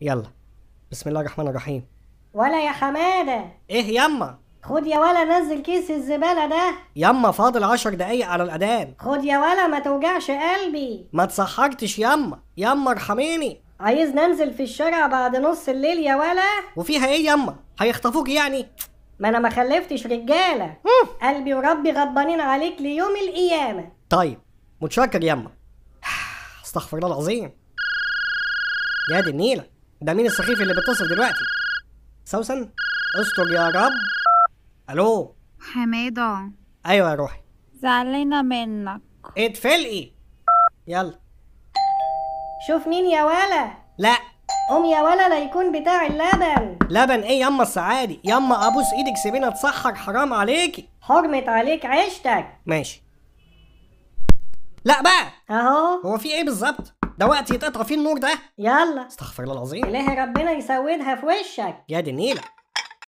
يلا بسم الله الرحمن الرحيم ولا يا حماده ايه يما خد يا ولا نزل كيس الزباله ده يما فاضل عشر دقايق على الاذان خد يا ولا ما توجعش قلبي ما تسحرتش يما يما ارحميني عايز ننزل في الشارع بعد نص الليل يا ولا وفيها ايه يما هيخطفوك يعني ما انا ما خلفتش رجاله قلبي وربي غضبانين عليك ليوم القيامه طيب متشكر يما استغفر الله العظيم يا دي النيله ده مين السخيف اللي بيتصل دلوقتي سوسن استر يا رب الو حميدة ايوه يا روحي زعلانة منك اتفلقي يلا شوف مين يا ولا لا قوم يا ولا لا يكون بتاع اللبن لبن ايه يما السعادي يما ابوس ايدك سيبينا اتسحر حرام عليكي حرمت عليك عيشتك ماشي لا بقى اهو هو في ايه بالظبط دلوقتي يتقطع فيه النور ده يلا استغفر الله العظيم إله ربنا يسودها في وشك يا دي